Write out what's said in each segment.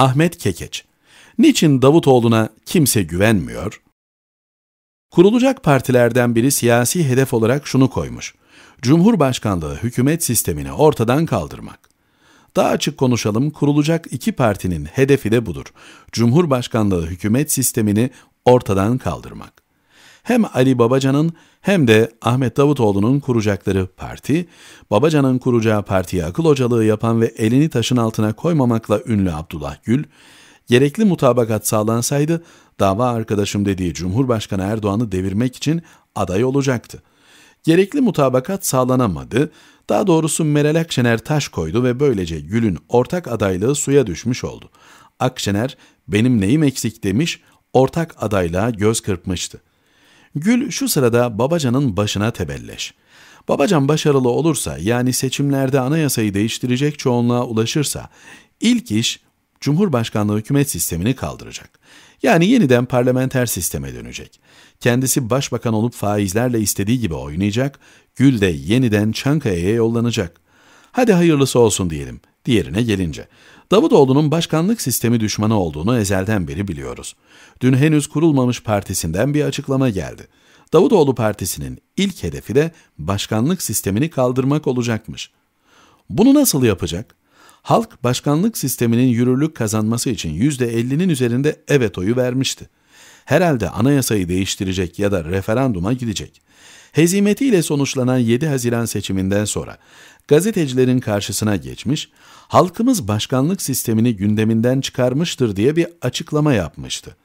Ahmet Kekeç Niçin Davutoğlu'na kimse güvenmiyor? Kurulacak partilerden biri siyasi hedef olarak şunu koymuş. Cumhurbaşkanlığı hükümet sistemini ortadan kaldırmak. Daha açık konuşalım, kurulacak iki partinin hedefi de budur. Cumhurbaşkanlığı hükümet sistemini ortadan kaldırmak hem Ali Babacan'ın hem de Ahmet Davutoğlu'nun kuracakları parti, Babacan'ın kuracağı partiye akıl hocalığı yapan ve elini taşın altına koymamakla ünlü Abdullah Gül, gerekli mutabakat sağlansaydı dava arkadaşım dediği Cumhurbaşkanı Erdoğan'ı devirmek için aday olacaktı. Gerekli mutabakat sağlanamadı, daha doğrusu Meral Akşener taş koydu ve böylece Gül'ün ortak adaylığı suya düşmüş oldu. Akşener benim neyim eksik demiş, ortak adayla göz kırpmıştı. Gül şu sırada Babacan'ın başına tebelleş. Babacan başarılı olursa yani seçimlerde anayasayı değiştirecek çoğunluğa ulaşırsa ilk iş Cumhurbaşkanlığı hükümet sistemini kaldıracak. Yani yeniden parlamenter sisteme dönecek. Kendisi başbakan olup faizlerle istediği gibi oynayacak, Gül de yeniden Çankaya'ya yollanacak. Hadi hayırlısı olsun diyelim, diğerine gelince. Davutoğlu'nun başkanlık sistemi düşmanı olduğunu ezelden beri biliyoruz. Dün henüz kurulmamış partisinden bir açıklama geldi. Davutoğlu Partisi'nin ilk hedefi de başkanlık sistemini kaldırmak olacakmış. Bunu nasıl yapacak? Halk başkanlık sisteminin yürürlük kazanması için %50'nin üzerinde evet oyu vermişti. Herhalde anayasayı değiştirecek ya da referanduma gidecek hezimetiyle sonuçlanan 7 Haziran seçiminden sonra gazetecilerin karşısına geçmiş, halkımız başkanlık sistemini gündeminden çıkarmıştır diye bir açıklama yapmıştı.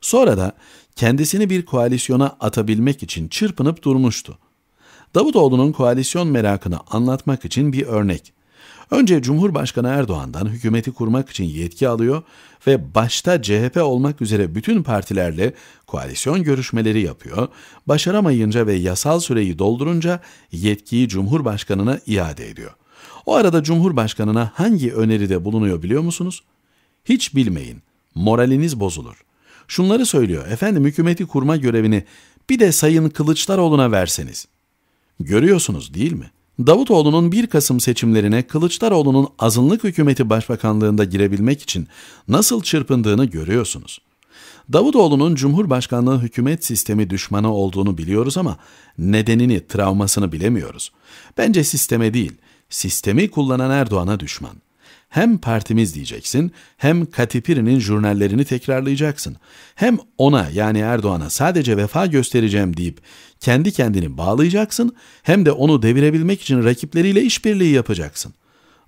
Sonra da kendisini bir koalisyona atabilmek için çırpınıp durmuştu. Davutoğlu'nun koalisyon merakını anlatmak için bir örnek. Önce Cumhurbaşkanı Erdoğan'dan hükümeti kurmak için yetki alıyor ve başta CHP olmak üzere bütün partilerle koalisyon görüşmeleri yapıyor. Başaramayınca ve yasal süreyi doldurunca yetkiyi Cumhurbaşkanına iade ediyor. O arada Cumhurbaşkanına hangi öneride bulunuyor biliyor musunuz? Hiç bilmeyin. Moraliniz bozulur. Şunları söylüyor. Efendim hükümeti kurma görevini bir de Sayın Kılıçdaroğlu'na verseniz. Görüyorsunuz değil mi? Davutoğlu'nun 1 Kasım seçimlerine Kılıçdaroğlu'nun azınlık hükümeti başbakanlığında girebilmek için nasıl çırpındığını görüyorsunuz. Davutoğlu'nun Cumhurbaşkanlığı hükümet sistemi düşmanı olduğunu biliyoruz ama nedenini, travmasını bilemiyoruz. Bence sisteme değil, sistemi kullanan Erdoğan'a düşman.'' Hem partimiz diyeceksin, hem Katipiri'nin jurnallerini tekrarlayacaksın. Hem ona yani Erdoğan'a sadece vefa göstereceğim deyip kendi kendini bağlayacaksın, hem de onu devirebilmek için rakipleriyle işbirliği yapacaksın.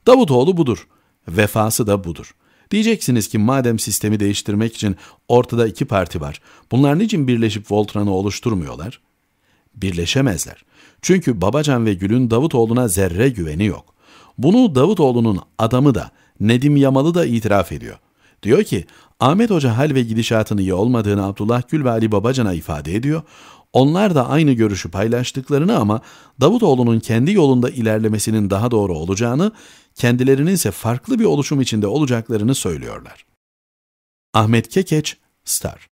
Davutoğlu budur. Vefası da budur.'' Diyeceksiniz ki madem sistemi değiştirmek için ortada iki parti var, bunlar niçin birleşip Voltran'ı oluşturmuyorlar? Birleşemezler. Çünkü Babacan ve Gül'ün Davutoğlu'na zerre güveni yok. Bunu Davutoğlu'nun adamı da Nedim Yamalı da itiraf ediyor. Diyor ki Ahmet Hoca hal ve gidişatın iyi olmadığını Abdullah Gül ve Ali Babacan'a ifade ediyor. Onlar da aynı görüşü paylaştıklarını ama Davutoğlu'nun kendi yolunda ilerlemesinin daha doğru olacağını, kendilerinin ise farklı bir oluşum içinde olacaklarını söylüyorlar. Ahmet Kekeç, Star